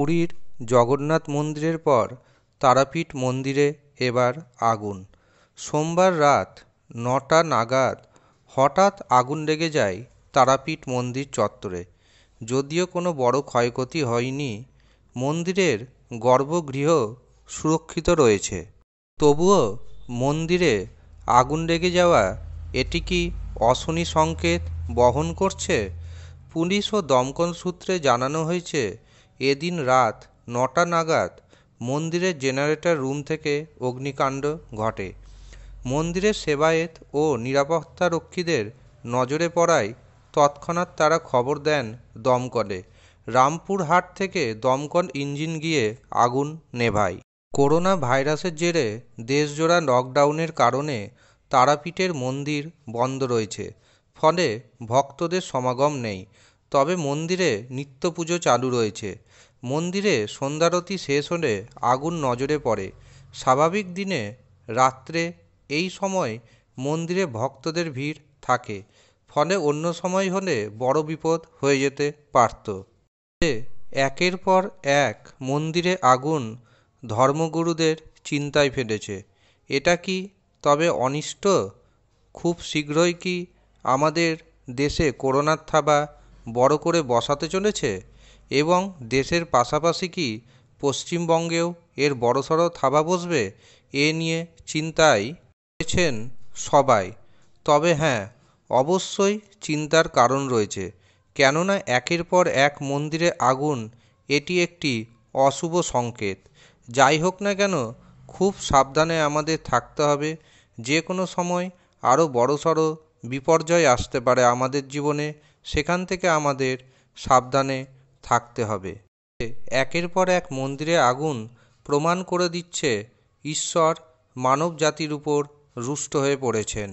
পুরীর জগন্নাথ মন্দিরের পর তারাপীঠ মন্দিরে এবার আগুন সোমবার রাত নটা নাগাদ হঠাৎ আগুন লেগে যায় তারাপীঠ মন্দির চত্বরে যদিও কোনো বড় ক্ষয়ক্ষতি হয়নি মন্দিরের গর্ভগৃহ সুরক্ষিত রয়েছে তবুও মন্দিরে আগুন লেগে যাওয়া এটি কি অশনি সংকেত বহন করছে পুলিশ ও দমকল সূত্রে জানানো হয়েছে এদিন রাত নটা নাগাদ মন্দিরের জেনারেটর রুম থেকে অগ্নিকাণ্ড ঘটে মন্দিরের সেবায়েত ও নিরাপত্তারক্ষীদের নজরে পড়ায় তৎক্ষণাৎ তারা খবর দেন দমকলে রামপুরহাট থেকে দমকল ইঞ্জিন গিয়ে আগুন নেভায় করোনা ভাইরাসের জেরে দেশজোড়া লকডাউনের কারণে তারাপীঠের মন্দির বন্ধ রয়েছে ফলে ভক্তদের সমাগম নেই তবে মন্দিরে নিত্য পুজো চালু রয়েছে মন্দিরে সন্ধ্যারতি শেষ হলে আগুন নজরে পড়ে স্বাভাবিক দিনে রাত্রে এই সময় মন্দিরে ভক্তদের ভিড় থাকে ফলে অন্য সময় হলে বড় বিপদ হয়ে যেতে পারত একের পর এক মন্দিরে আগুন ধর্মগুরুদের চিন্তায় ফেলেছে এটা কি তবে অনিষ্ট খুব শীঘ্রই কি আমাদের দেশে করোনার থাবা বড় করে বসাতে চলেছে এবং দেশের পাশাপাশি কি পশ্চিমবঙ্গেও এর বড় সড়ো থাবা বসবে এ নিয়ে চিন্তায় রয়েছেন সবাই তবে হ্যাঁ অবশ্যই চিন্তার কারণ রয়েছে কেননা একের পর এক মন্দিরে আগুন এটি একটি অশুভ সংকেত যাই হোক না কেন খুব সাবধানে আমাদের থাকতে হবে যে কোনো সময় আরও বড়সড় বিপর্যয় আসতে পারে আমাদের জীবনে সেখান থেকে আমাদের সাবধানে থাকতে হবে একের পর এক মন্দিরে আগুন প্রমাণ করে দিচ্ছে ঈশ্বর মানব জাতির উপর রুষ্ট হয়ে পড়েছেন